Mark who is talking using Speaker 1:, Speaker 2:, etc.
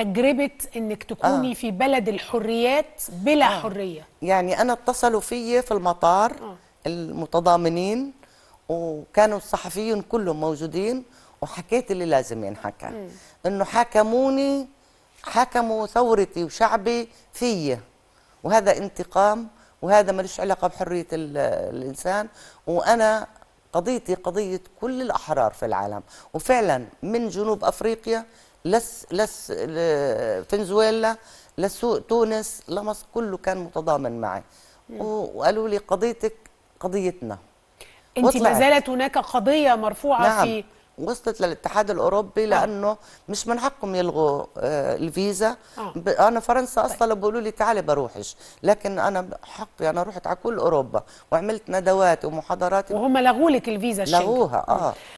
Speaker 1: تجربة انك تكوني آه. في بلد الحريات بلا آه. حرية
Speaker 2: يعني انا اتصلوا في في المطار آه. المتضامنين وكانوا الصحفيين كلهم موجودين وحكيت اللي لازم ينحكى انه حكموني حكموا ثورتي وشعبي في وهذا انتقام وهذا ملوش علاقة بحرية الإنسان وأنا قضيتي قضية كل الأحرار في العالم وفعلا من جنوب أفريقيا لس لس فنزويلا لسوق تونس لمصر كله كان متضامن معي وقالوا لي قضيتك قضيتنا
Speaker 1: انت ما زالت هناك قضيه مرفوعه نعم. في
Speaker 2: وصلت للاتحاد الاوروبي آه. لانه آه. مش من حقهم يلغوا آه، الفيزا آه. انا فرنسا طيب. اصلا بيقولوا لي تعالي بروحش لكن انا حقي
Speaker 3: انا رحت على كل اوروبا وعملت ندوات ومحاضرات وهم لغوا لك الفيزا الشنجن لغوها اه